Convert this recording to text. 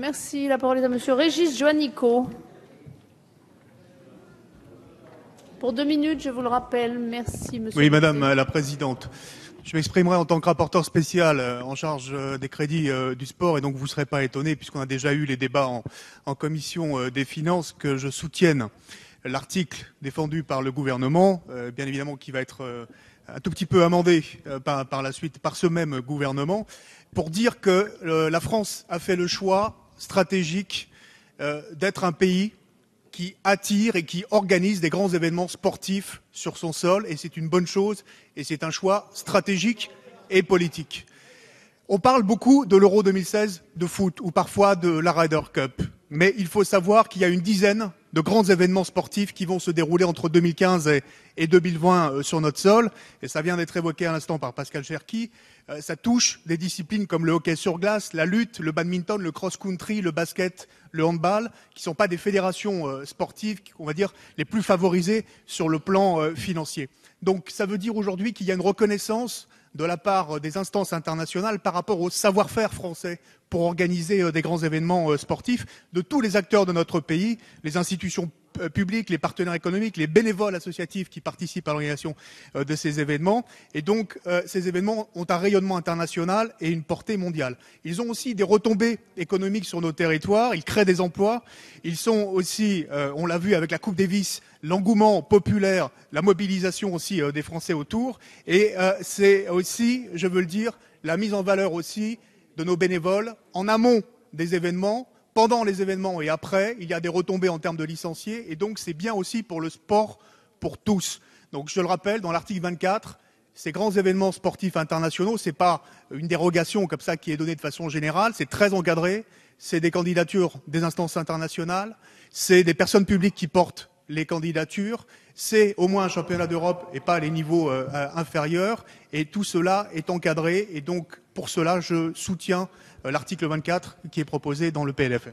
Merci. La parole est à Monsieur Régis Joannico. Pour deux minutes, je vous le rappelle. Merci, Monsieur. Oui, Madame la Présidente. Je m'exprimerai en tant que rapporteur spécial euh, en charge euh, des crédits euh, du sport et donc vous ne serez pas étonné puisqu'on a déjà eu les débats en, commission des finances que je soutienne l'article défendu par le gouvernement, bien évidemment qui va être un tout petit peu amendé par la suite par ce même gouvernement, pour dire que la France a fait le choix stratégique euh, d'être un pays qui attire et qui organise des grands événements sportifs sur son sol, et c'est une bonne chose, et c'est un choix stratégique et politique. On parle beaucoup de l'Euro 2016 de foot ou parfois de la Ryder Cup, mais il faut savoir qu'il y a une dizaine de grands événements sportifs qui vont se dérouler entre 2015 et, 2020 euh, sur notre sol. Et ça vient d'être évoqué à l'instant par Pascal Cherki. Euh, ça touche des disciplines comme le hockey sur glace, la lutte, le badminton, le cross-country, le basket, le handball, qui ne sont pas des fédérations euh, sportives, on va dire, les plus favorisées sur le plan financier. Donc ça veut dire aujourd'hui qu'il y a une reconnaissance de la part euh, des instances internationales par rapport au savoir-faire français pour organiser euh, des grands événements euh, sportifs de tous les acteurs de notre pays, les institutions euh, publics, les partenaires économiques, les bénévoles associatifs qui participent à l'organisation euh, de ces événements. Et donc, euh, ces événements ont un rayonnement international et une portée mondiale. Ils ont aussi des retombées économiques sur nos territoires, ils créent des emplois, ils sont aussi, on l'a vu avec la Coupe Davis, l'engouement populaire, la mobilisation aussi des Français autour. Et c'est aussi, je veux le dire, la mise en valeur aussi de nos bénévoles en amont des événements pendant les événements et après, il y a des retombées en termes de licenciés, et donc c'est bien aussi pour le sport pour tous. Donc je le rappelle, dans l'article 24, ces grands événements sportifs internationaux, ce n'est pas une dérogation comme ça qui est donnée de façon générale, c'est très encadré, c'est des candidatures des instances internationales, c'est des personnes publiques qui portent les candidatures, c'est au moins un championnat d'Europe et pas les niveaux euh, euh, inférieurs, et tout cela est encadré, et donc pour cela, je soutiens euh, l'article 24 qui est proposé dans le PLFM.